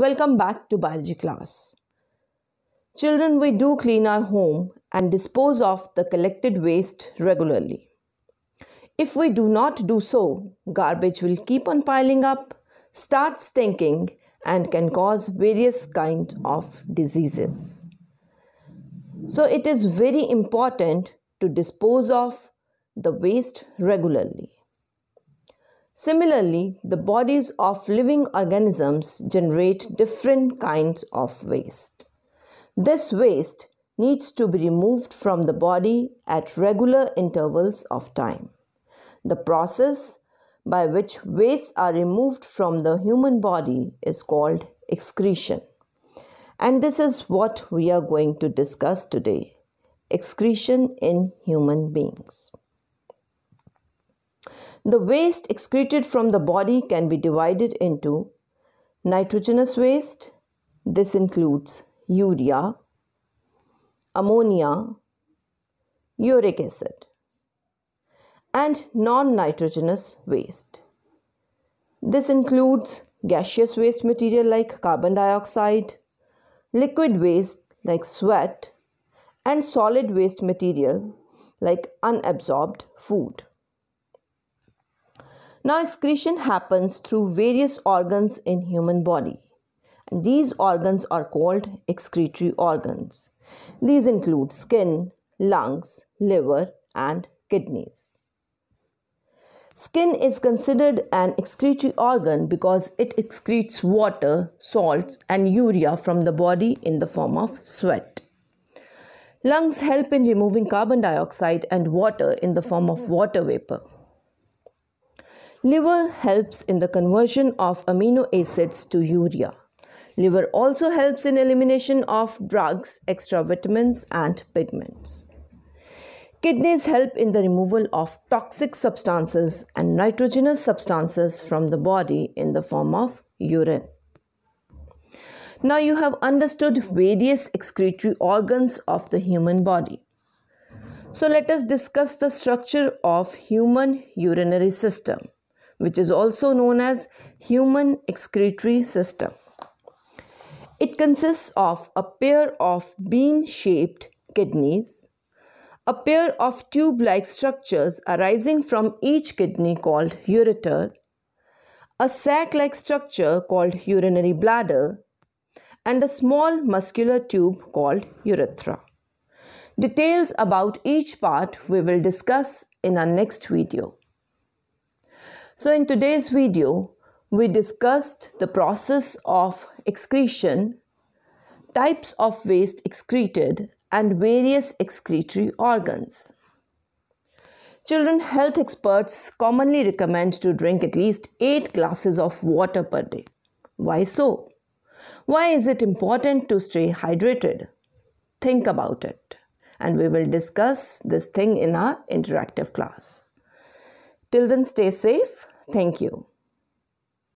Welcome back to biology class. Children, we do clean our home and dispose of the collected waste regularly. If we do not do so, garbage will keep on piling up, start stinking and can cause various kinds of diseases. So it is very important to dispose of the waste regularly. Similarly, the bodies of living organisms generate different kinds of waste. This waste needs to be removed from the body at regular intervals of time. The process by which wastes are removed from the human body is called excretion. And this is what we are going to discuss today excretion in human beings. The waste excreted from the body can be divided into nitrogenous waste, this includes urea, ammonia, uric acid, and non nitrogenous waste. This includes gaseous waste material like carbon dioxide, liquid waste like sweat, and solid waste material like unabsorbed food. Now excretion happens through various organs in human body. And these organs are called excretory organs. These include skin, lungs, liver and kidneys. Skin is considered an excretory organ because it excretes water, salts, and urea from the body in the form of sweat. Lungs help in removing carbon dioxide and water in the form of water vapor. Liver helps in the conversion of amino acids to urea. Liver also helps in elimination of drugs, extra vitamins and pigments. Kidneys help in the removal of toxic substances and nitrogenous substances from the body in the form of urine. Now you have understood various excretory organs of the human body. So let us discuss the structure of human urinary system which is also known as human excretory system. It consists of a pair of bean-shaped kidneys, a pair of tube-like structures arising from each kidney called ureter, a sac-like structure called urinary bladder, and a small muscular tube called urethra. Details about each part we will discuss in our next video. So in today's video, we discussed the process of excretion, types of waste excreted, and various excretory organs. Children health experts commonly recommend to drink at least 8 glasses of water per day. Why so? Why is it important to stay hydrated? Think about it and we will discuss this thing in our interactive class. Till then, stay safe Thank you.